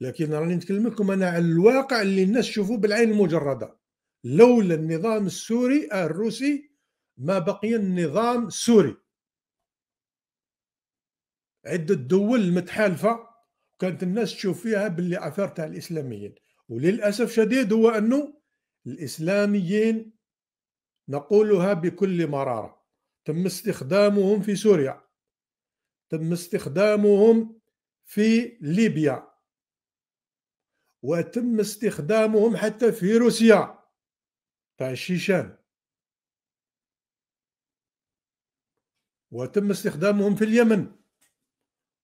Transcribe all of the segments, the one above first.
لكن راني نتكلم لكم انا على الواقع اللي الناس تشوفوه بالعين المجرده لولا النظام السوري آه، الروسي ما بقي النظام السوري عدة دول متحالفة كانت الناس تشوف فيها باللي أثار تاع الإسلاميين وللأسف شديد هو أنه الإسلاميين نقولها بكل مرارة تم استخدامهم في سوريا تم استخدامهم في ليبيا وتم استخدامهم حتى في روسيا تاع الشيشان وتم استخدامهم في اليمن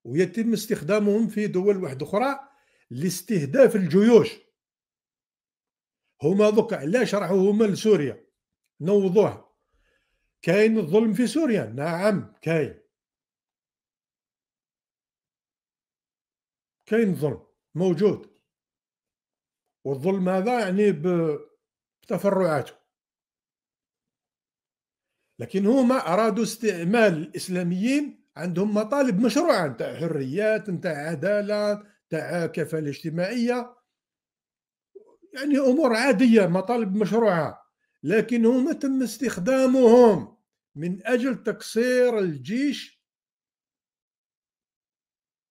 ويتم استخدامهم في دول واحدة أخرى لاستهداف الجيوش هما ذوك علاش راحوا هما لسوريا نوضوها كاين الظلم في سوريا نعم كاين كاين الظلم موجود والظلم هذا يعني بتفرعاته لكن هما أرادوا استعمال الإسلاميين عندهم مطالب مشروعة نتاع حريات نتاع عدالة نتاع كفالة اجتماعية يعني أمور عادية مطالب مشروعة لكن هما تم استخدامهم من أجل تقصير الجيش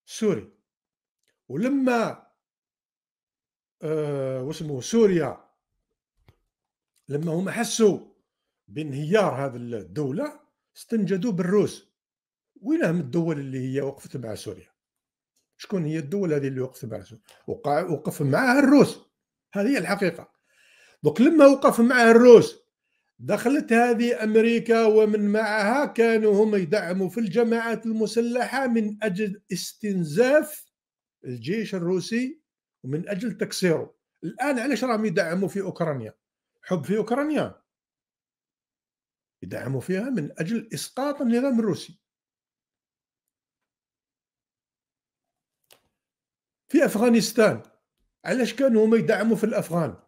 السوري ولما آه، واسمو سوريا لما هم حسوا بانهيار هذه الدولة استنجدوا بالروس وينهم الدول اللي هي وقفت مع سوريا شكون هي الدول هذه اللي وقفت مع سوريا وقف معها الروس هذه هي الحقيقة دوك لما وقف معها الروس دخلت هذه امريكا ومن معها كانوا هم يدعموا في الجماعات المسلحه من اجل استنزاف الجيش الروسي ومن اجل تكسيره الان علاش راهم يدعموا في اوكرانيا حب في اوكرانيا يدعموا فيها من اجل اسقاط النظام الروسي في افغانستان علاش كانوا هما يدعموا في الافغان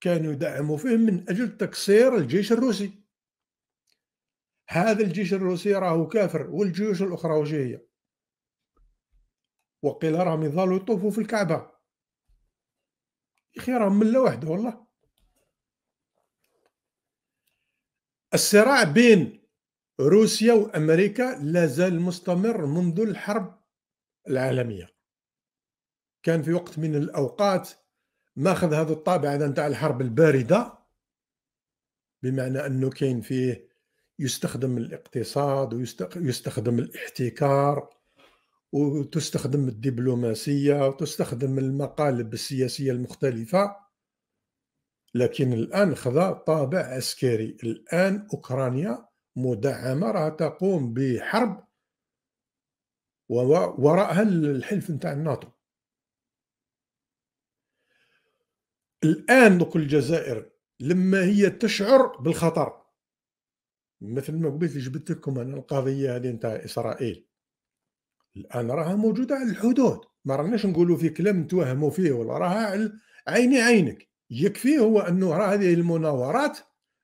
كانوا يدعموا فيهم من اجل تكسير الجيش الروسي هذا الجيش الروسي راهو كافر والجيوش الاخرى وجهيه وقيل راهم يظلوا يطوفوا في الكعبه يا اخي راه مله واحده والله الصراع بين روسيا وامريكا لا زال مستمر منذ الحرب العالميه كان في وقت من الاوقات ماخذ هذا الطابع هذا نتاع الحرب البارده بمعنى انه كاين فيه يستخدم الاقتصاد ويستخدم الاحتكار وتستخدم الدبلوماسيه وتستخدم المقالب السياسيه المختلفه لكن الان خذا طابع عسكري الان اوكرانيا مدعمه راها تقوم بحرب وراءها الحلف نتاع الناتو الان دوك الجزائر لما هي تشعر بالخطر مثل ما قلت جبت لكم انا القضيه هذه نتاع اسرائيل الان راها موجوده على الحدود ما راناش نقولوا في كلام نتوهموا فيه ولا راها عيني عينك يكفي هو انه راه هذه المناورات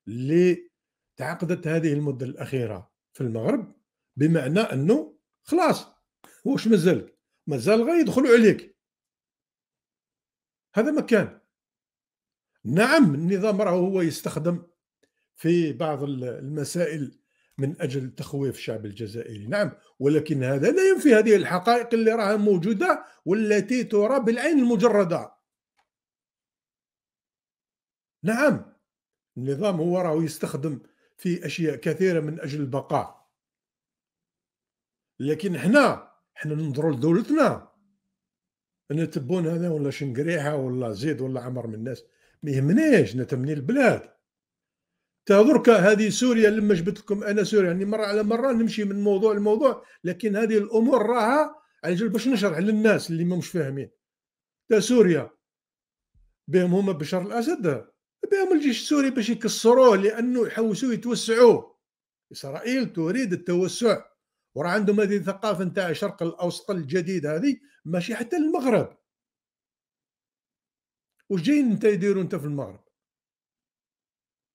اللي تعقدت هذه المده الاخيره في المغرب بمعنى انه خلاص واش مازال مازال غير يدخلوا عليك هذا مكان نعم النظام راه هو يستخدم في بعض المسائل من اجل تخويف الشعب الجزائري، نعم، ولكن هذا لا ينفي هذه الحقائق اللي راها موجوده والتي ترى بالعين المجرده. نعم، النظام هو راهو يستخدم في اشياء كثيره من اجل البقاء. لكن حنا حنا ننظروا لدولتنا. انا تبون هذا ولا شنقريحه ولا زيد ولا عمر من الناس، ما يهمناش نتمني البلاد. تهضرك هذه سوريا لما جبت لكم انا سوريا يعني مره على مره نمشي من موضوع لموضوع لكن هذه الامور راها على جل باش نشرح للناس اللي ما مش فاهمين تا سوريا بهم هما بشار الاسد بهم الجيش السوري باش يكسروه لانه يحوسوا يتوسعوه اسرائيل تريد التوسع وراه عندهم هذه الثقافه نتاع الشرق الاوسط الجديد هذه ماشي حتى المغرب وش جايين انت يديروا انت في المغرب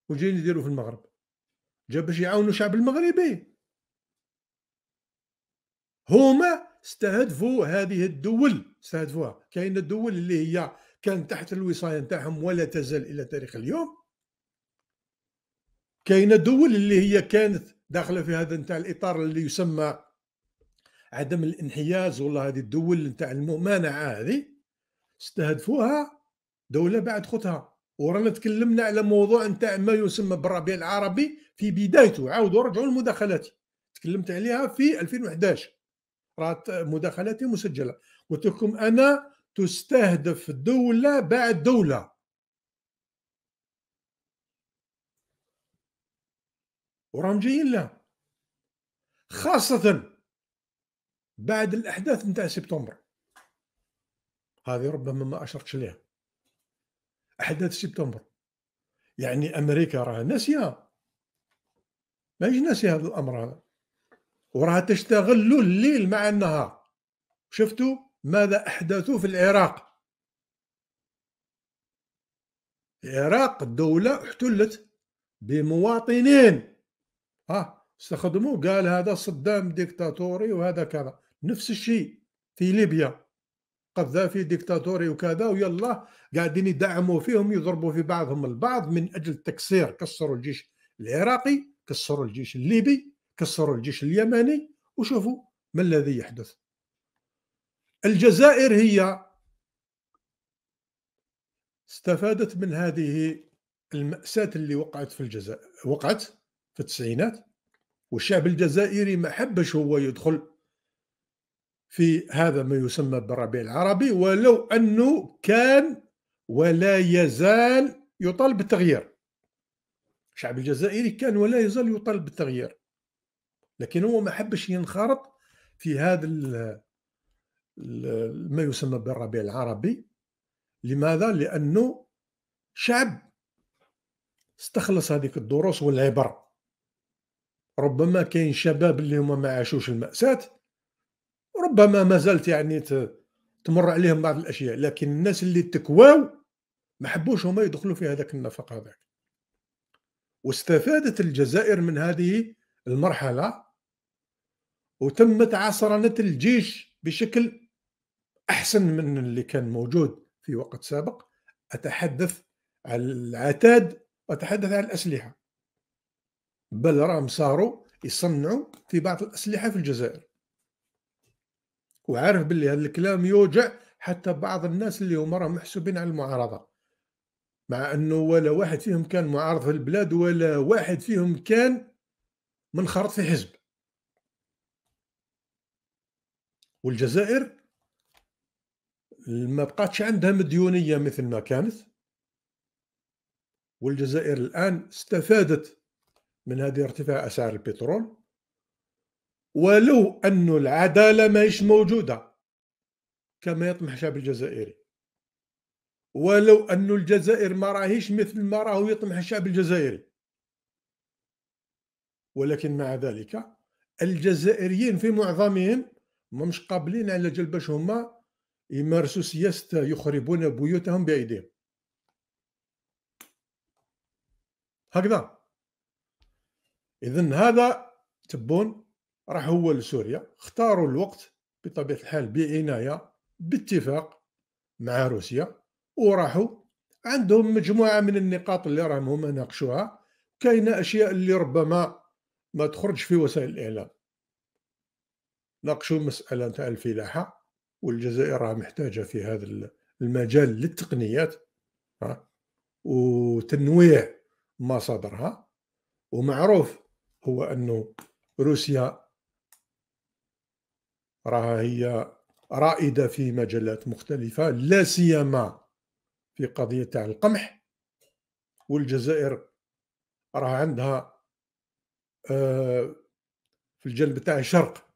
وجايين يديروا في المغرب جا باش يعاونوا الشعب المغربي هما استهدفوا هذه الدول استهدفوها كاين الدول اللي هي كان تحت الوصايه نتاعهم ولا تزال الى تاريخ اليوم كاين الدول اللي هي كانت داخله في هذا نتاع الاطار اللي يسمى عدم الانحياز والله هذه الدول نتاع الممانعه هذه استهدفوها دوله بعد خوتها ورانا تكلمنا على موضوع نتاع ما يسمى بالربيع العربي في بدايته عاودوا رجعوا لمداخلاتي تكلمت عليها في 2011 رات مداخلاتي مسجله قلت لكم انا تستهدف دوله بعد دوله وراهم جايين لها خاصه بعد الاحداث نتاع سبتمبر هذه ربما ما اشرتش لها احداث سبتمبر يعني امريكا راها ناسيه ماهيش ناسيه هذا الامر هذا وراها تشتغل الليل مع النهار شفتوا ماذا احدثوا في العراق العراق دولة احتلت بمواطنين اه استخدموا قال هذا صدام ديكتاتوري وهذا كذا نفس الشيء في ليبيا قذافي ديكتاتوري وكذا ويلا قاعدين يدعموا فيهم يضربوا في بعضهم البعض من اجل التكسير كسروا الجيش العراقي كسروا الجيش الليبي كسروا الجيش اليمني وشوفوا ما الذي يحدث الجزائر هي استفادت من هذه المأساة اللي وقعت في الجزائر وقعت في التسعينات والشعب الجزائري ما حبش هو يدخل في هذا ما يسمى بالربيع العربي ولو انه كان ولا يزال يطالب بالتغيير الشعب الجزائري كان ولا يزال يطالب بالتغيير لكن هو ما حبش ينخرط في هذا ما يسمى بالربيع العربي لماذا؟ لأنه شعب استخلص هذيك الدروس والعبر ربما كاين شباب اللي هما ما عاشوش المأساة ربما ما زالت يعني تمر عليهم بعض الاشياء لكن الناس اللي تكواو ما حبوش هما يدخلوا في هذاك النفق هذاك واستفادت الجزائر من هذه المرحله وتمت عصرنه الجيش بشكل احسن من اللي كان موجود في وقت سابق اتحدث عن العتاد واتحدث عن الاسلحه بل راهم صاروا يصنعوا في بعض الاسلحه في الجزائر وعارف باللي هذا الكلام يوجع حتى بعض الناس اللي هما راهم محسوبين على المعارضه مع انه ولا واحد فيهم كان معارض في البلاد ولا واحد فيهم كان منخرط في حزب والجزائر ما بقاتش عندها مديونيه مثل ما كانت والجزائر الان استفادت من هذه ارتفاع اسعار البترول ولو أن العدالة ماهيش موجودة كما يطمح الشعب الجزائري ولو أن الجزائر ما راهيش مثل ما راهو يطمح الشعب الجزائري ولكن مع ذلك الجزائريين في معظمهم مش قابلين على جل باش هما يمارسوا سياسة يخربون بيوتهم بأيديهم هكذا إذا هذا تبون راح هو لسوريا اختاروا الوقت بطبيعه الحال بعنايه باتفاق مع روسيا وراحوا عندهم مجموعه من النقاط اللي راهم هما ناقشوها كاينه اشياء اللي ربما ما تخرجش في وسائل الاعلام ناقشوا مساله تاع الفلاحه والجزائر راه محتاجه في هذا المجال للتقنيات وتنويع مصادرها ومعروف هو انه روسيا راها هي رائده في مجالات مختلفه لا سيما في قضيه تاع القمح والجزائر راها عندها آه، في الجنب تاع الشرق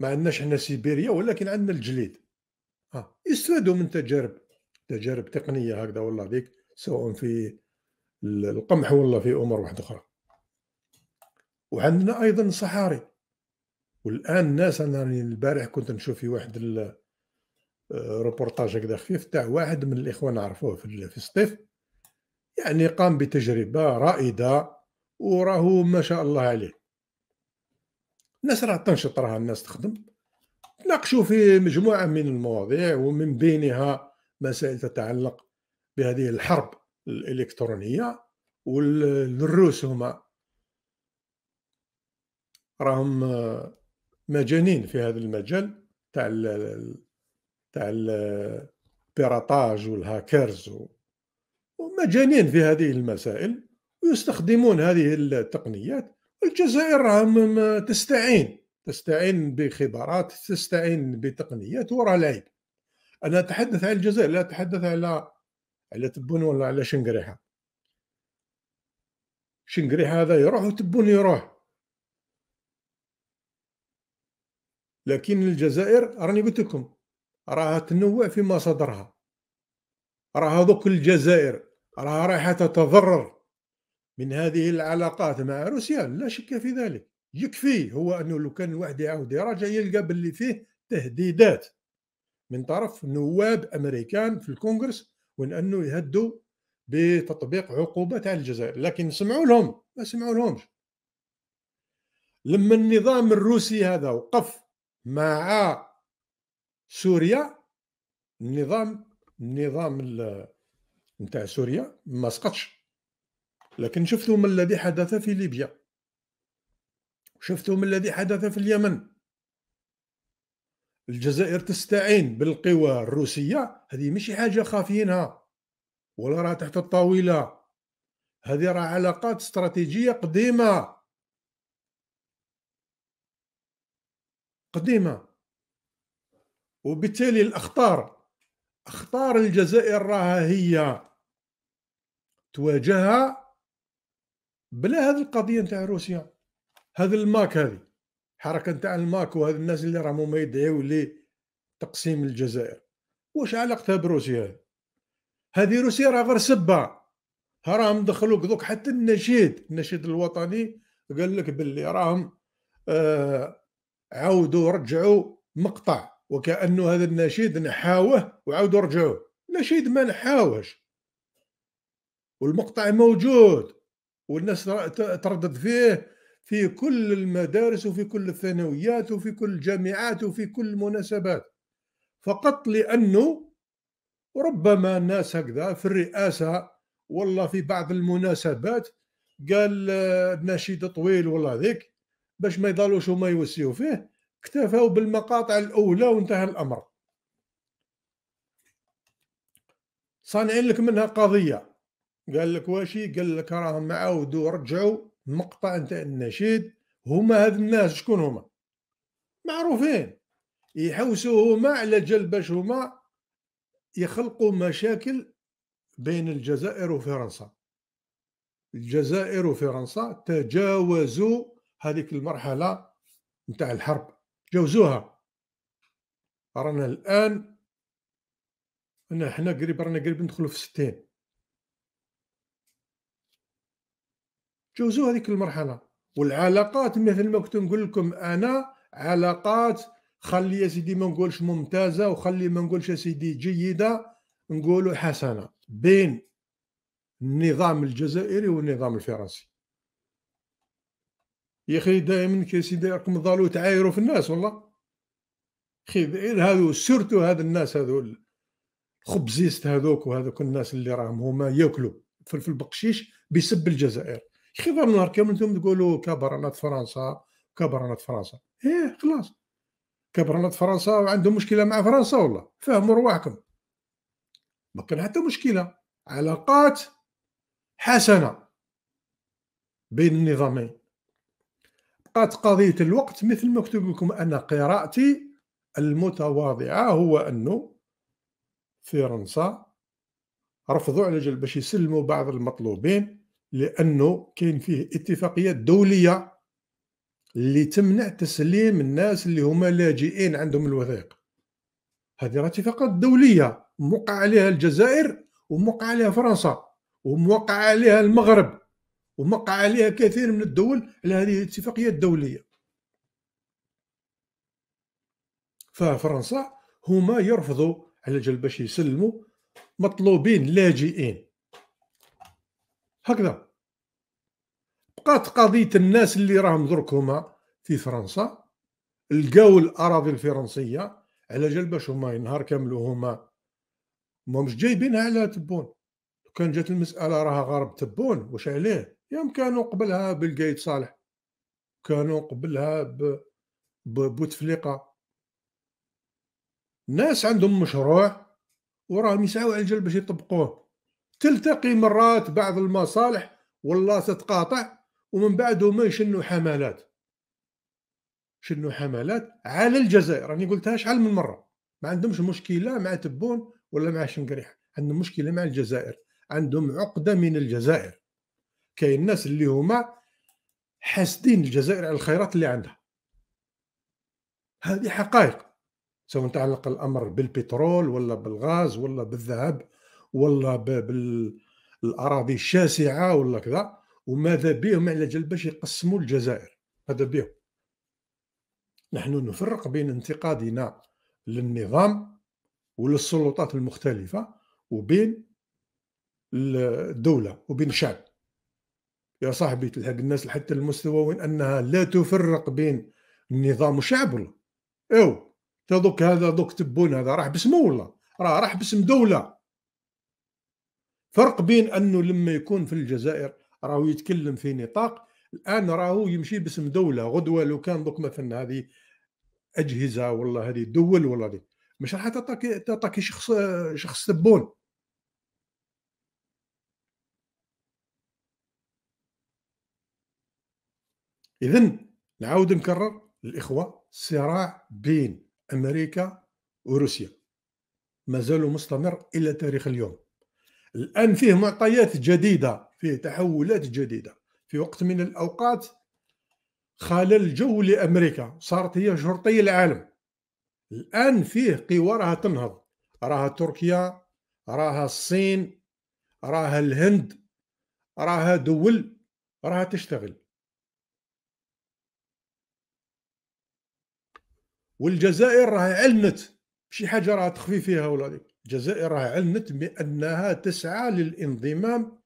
ما عندناش حنا سيبيريا ولكن عندنا الجليد ها يستفادوا من تجارب تجارب تقنيه هكذا والله ذيك سواء في القمح والله في امور واحده اخرى وعندنا ايضا صحاري والان الناس انا راني البارح كنت نشوف في واحد آه، ريبورتاج هكذا خفيف تاع واحد من الاخوان عرفوه في الصيف يعني قام بتجربه رائده وراه ما شاء الله عليه الناس راه تنشط راه الناس تخدم تناقشوا في مجموعه من المواضيع ومن بينها مسائل تتعلق بهذه الحرب الالكترونيه والروس هما راهم آه، مجانين في هذا المجال تاع ال تاع البيراطاج والهاكرز ومجانين في هذه المسائل ويستخدمون هذه التقنيات الجزائر راهم تستعين تستعين بخبرات تستعين بتقنيات وراء العيب انا اتحدث عن الجزائر لا اتحدث على على تبون ولا على شنقريحه شنقريحه هذا يروح وتبون يروح لكن الجزائر راني قلت لكم راها تنوع في مصادرها راها دوك الجزائر راها رايحه تتضرر من هذه العلاقات مع روسيا لا شك في ذلك يكفي هو انه لو كان الواحد يعاود يراجع يلقى باللي فيه تهديدات من طرف نواب امريكان في الكونغرس وان انه يهدوا بتطبيق عقوبات على الجزائر لكن سمعوا لهم ما سمعوا لهمش لما النظام الروسي هذا وقف مع سوريا النظام النظام نتاع سوريا ما سقطش لكن شفتوا ما الذي حدث في ليبيا شفتوا ما الذي حدث في اليمن الجزائر تستعين بالقوى الروسية هذه مش حاجة خافينها ولا راه تحت الطاولة هذه راه علاقات استراتيجية قديمة قديمه وبالتالي الاخطار اخطار الجزائر راها هي تواجهها بلا هذه القضيه نتاع روسيا هذا الماك هذه حركه نتاع الماك وهذا الناس اللي راهم ما يدعيو لتقسيم الجزائر واش علاقتها بروسيا هذه روسيا راه غير سبه راهم دخلوك ذوك حتى النشيد النشيد الوطني قال لك باللي راهم آه عاودوا رجعوا مقطع وكانه هذا النشيد نحاوه وعاودوا رجعوه نشيد ما نحاوش والمقطع موجود والناس تردد فيه في كل المدارس وفي كل الثانويات وفي كل الجامعات وفي كل المناسبات فقط لانه ربما الناس هكذا في الرئاسه والله في بعض المناسبات قال آه، النشيد طويل والله ذيك باش ما يضلوش هما يوسيو فيه اكتفوا بالمقاطع الاولى وانتهى الامر صانعين لك منها قضيه قال لك واشي قال لك راهم عاودوا رجعوا مقطع نتاع النشيد هما هاد الناس شكون هما معروفين يحوسوا هما على جل باش هما يخلقوا مشاكل بين الجزائر وفرنسا الجزائر وفرنسا تجاوزوا هذيك المرحله نتاع الحرب جوزوها رانا الان انا حنا قريب رانا قريب ندخلوا في ستين جوزوا هذيك المرحله والعلاقات مثل ما كنت نقول لكم انا علاقات خلي يا سيدي ما نقولش ممتازه وخلي ما نقولش يا سيدي جيده نقولوا حسنه بين النظام الجزائري والنظام الفرنسي يا اخي دائما كيسيدي راكم ضالو تعايروا في الناس والله اخي هادو سورتو هاد الناس هادو الخبزيست هذوك وهذوك الناس اللي راهم هما ياكلوا فلفل بقشيش بسب الجزائر اخي ضرب نهار كامل انتم تقولوا كبرانات فرنسا كبرانات فرنسا ايه خلاص كبرانات فرنسا وعندهم مشكله مع فرنسا والله فهموا رواحكم ما كان حتى مشكله علاقات حسنه بين النظامين بقات قضيه الوقت مثل ما كتب لكم انا قراءتي المتواضعه هو انه فرنسا رفضوا على باش يسلموا بعض المطلوبين لانه كاين فيه اتفاقيات دوليه اللي تمنع تسليم الناس اللي هما لاجئين عندهم الوثائق هذه اتفاقات دوليه موقع عليها الجزائر وموقع عليها فرنسا وموقع عليها المغرب ومقع عليها كثير من الدول على هذه الاتفاقية الدولية ففرنسا هما يرفضوا على جال باش يسلموا مطلوبين لاجئين هكذا بقات قضية الناس اللي راهم درك هما في فرنسا لقاو الأراضي الفرنسية على جال باش هما نهار كامل هما مهمش جايبينها على تبون كان جات المسألة راها غرب تبون واش عليه يوم كانوا قبلها بالقايد صالح كانوا قبلها ببوتفليقه بوتفليقة ناس عندهم مشروع وراهم يسعوا الجل باش يطبقوه تلتقي مرات بعض المصالح والله تتقاطع ومن بعد هما يشنوا حملات شنوا حملات على الجزائر راني قلتها شحال من مره ما عندهمش مشكله مع تبون ولا مع شنقريح عندهم مشكله مع الجزائر عندهم عقده من الجزائر كاين الناس اللي هما حاسدين الجزائر على الخيرات اللي عندها هذه حقائق سواء تعلق الامر بالبترول ولا بالغاز ولا بالذهب ولا بالاراضي الشاسعه ولا كذا وماذا بهم على جال باش يقسموا الجزائر هذا بهم نحن نفرق بين انتقادنا للنظام وللسلطات المختلفه وبين الدوله وبين الشعب يا صاحبي تلحق الناس لحتى المستوى وين انها لا تفرق بين النظام والشعب ولا ايوا دوك هذا دوك تبون هذا راح باسم والله راه راح باسم دوله فرق بين انه لما يكون في الجزائر راهو يتكلم في نطاق الان راهو يمشي باسم دوله غدوه لو كان دوك مثلا هذه اجهزه ولا هذه دول ولا مش راح تعطاك تعطاك شخص شخص تبون اذا نعاود نكرر الاخوه صراع بين امريكا وروسيا مازال مستمر الى تاريخ اليوم الان فيه معطيات جديده فيه تحولات جديده في وقت من الاوقات خال الجو لامريكا صارت هي شرطي العالم الان فيه قوى راها تنهض راها تركيا راها الصين راها الهند راها دول راها تشتغل والجزائر راهي علنت شي حاجه راها تخفي فيها ولا الجزائر راهي علنت بانها تسعى للانضمام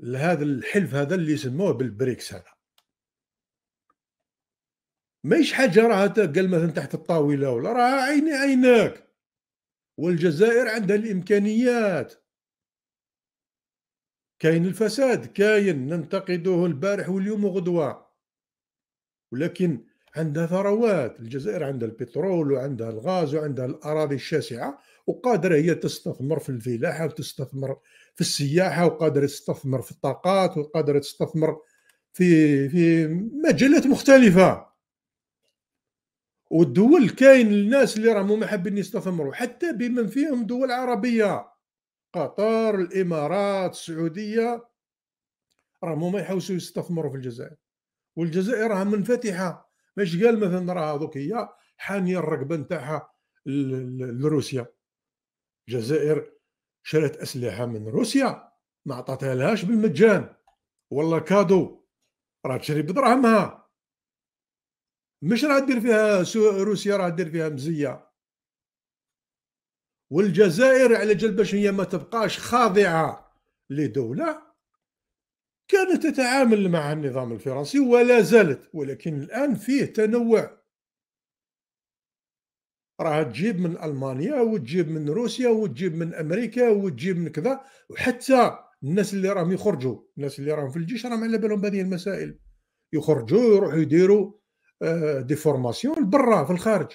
لهذا الحلف هذا اللي يسموه بالبريكس هذا ماشي حاجه راها قال مثلا تحت الطاوله ولا راها عيني عينك والجزائر عندها الامكانيات كاين الفساد كاين ننتقده البارح واليوم وغدوه ولكن عندها ثروات الجزائر عندها البترول وعندها الغاز وعندها الأراضي الشاسعة وقادرة هي تستثمر في الفلاحة وتستثمر في السياحة وقادرة تستثمر في الطاقات وقادرة تستثمر في في مجالات مختلفة والدول كاين الناس اللي راهم ما حابين يستثمروا حتى بمن فيهم دول عربية قطر الإمارات السعودية راهم ما يحوسوا يستثمروا في الجزائر والجزائر راها منفتحة ماشي قال مثلا راه دوك هي حانيه الرقبه نتاعها لروسيا الجزائر شرت اسلحه من روسيا ما عطاتها لهاش بالمجان ولا كادو راه تشري بدراهمها مش راه دير فيها روسيا راه دير فيها مزيه والجزائر على جال باش هي ما تبقاش خاضعه لدوله كانت تتعامل مع النظام الفرنسي ولا زالت ولكن الآن فيه تنوع راها تجيب من ألمانيا وتجيب من روسيا وتجيب من أمريكا وتجيب من كذا وحتى الناس اللي راهم يخرجوا الناس اللي راهم في الجيش راهم على بالهم بهذه المسائل يخرجوا يروحوا يديروا دي آه، فورماسيون برا في الخارج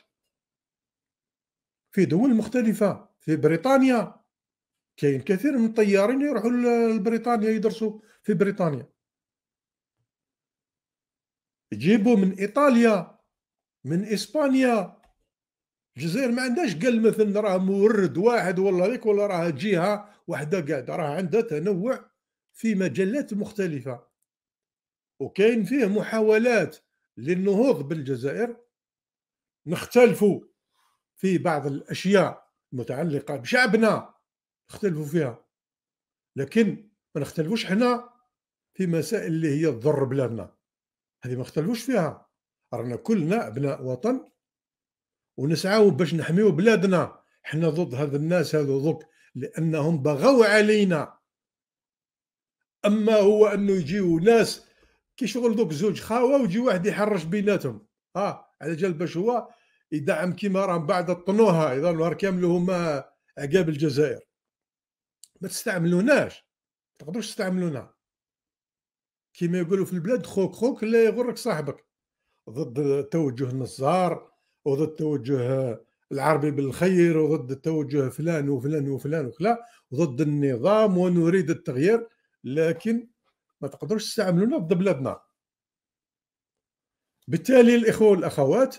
في دول مختلفة في بريطانيا كاين كثير من الطيارين يروحوا لبريطانيا يدرسوا في بريطانيا يجيبوا من ايطاليا من اسبانيا الجزائر ما عندهاش قال مثلا راه مورد واحد ولا هيك ولا راه جهه واحده قاعده راه عندها تنوع في مجالات مختلفه وكاين فيه محاولات للنهوض بالجزائر نختلفوا في بعض الاشياء المتعلقه بشعبنا اختلفوا فيها لكن ما نختلفوش حنا في مسائل اللي هي تضر بلادنا هذه ما نختلفوش فيها رانا كلنا ابناء وطن ونسعاو باش نحميو بلادنا حنا ضد هذا الناس هذو ضد لانهم بغوا علينا اما هو انه يجيو ناس كي شغل دوك زوج خاوه ويجي واحد يحرش بيناتهم اه على جال باش هو يدعم كيما راهم بعد طنوها اذا نهار كامل هما عقاب الجزائر ما تستعملوناش ما تقدروش تستعملونا كما يقولوا في البلاد خوك خوك لا يغرك صاحبك ضد توجه النصار وضد توجه العربي بالخير وضد التوجه فلان وفلان وفلان وكلا وضد النظام ونريد التغيير لكن ما تقدروش تستعملونا ضد بلادنا بالتالي الاخوه والاخوات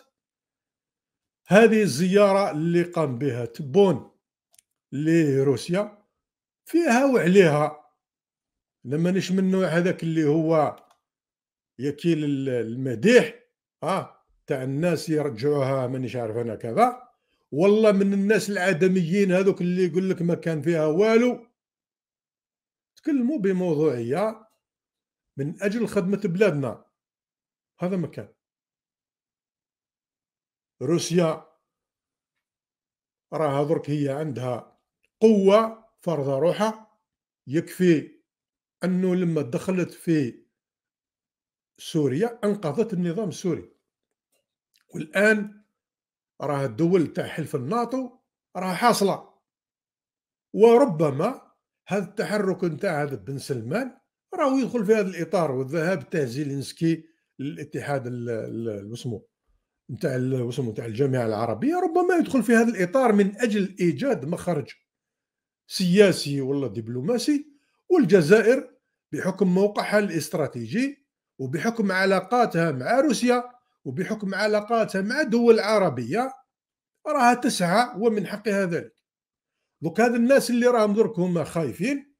هذه الزياره اللي قام بها تبون لروسيا فيها وعليها لما نش نوع هذاك اللي هو يكيل المديح اه تاع الناس يرجعوها مانيش عارف انا كذا والله من الناس العدميين هذوك اللي يقول لك ما كان فيها والو تكلموا بموضوعيه من اجل خدمه بلادنا هذا مكان روسيا راها درك هي عندها قوه فرض روحها يكفي انه لما دخلت في سوريا انقذت النظام السوري والان راه الدول تاع حلف الناتو راه حاصله وربما هذا التحرك نتاع هذا بن سلمان راهو يدخل في هذا الاطار والذهاب تاع زيلينسكي للاتحاد الوسمو نتاع وسمو نتاع الجامعه العربيه ربما يدخل في هذا الاطار من اجل ايجاد مخرج سياسي ولا دبلوماسي والجزائر بحكم موقعها الاستراتيجي وبحكم علاقاتها مع روسيا وبحكم علاقاتها مع دول عربيه راها تسعى ومن حقها ذلك دوك هاد الناس اللي راهم درك هما خايفين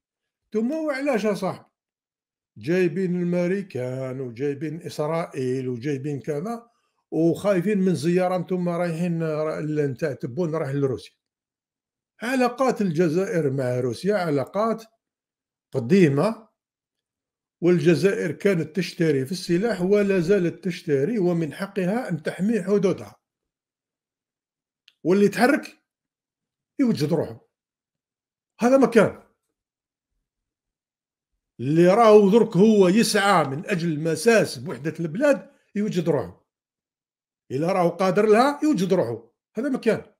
ثم وعلاش يا جايبين الامريكان وجايبين اسرائيل وجايبين كذا وخايفين من زياره انتم رايحين نتاع تبون رايح لروسيا علاقات الجزائر مع روسيا علاقات قديمة والجزائر كانت تشتري في السلاح ولا زالت تشتري ومن حقها أن تحمي حدودها واللي يتحرك يوجد روحه هذا مكان اللي راهو درك هو يسعى من أجل مساس بوحدة البلاد يوجد روحه إلا راهو قادر لها يوجد روحه هذا مكان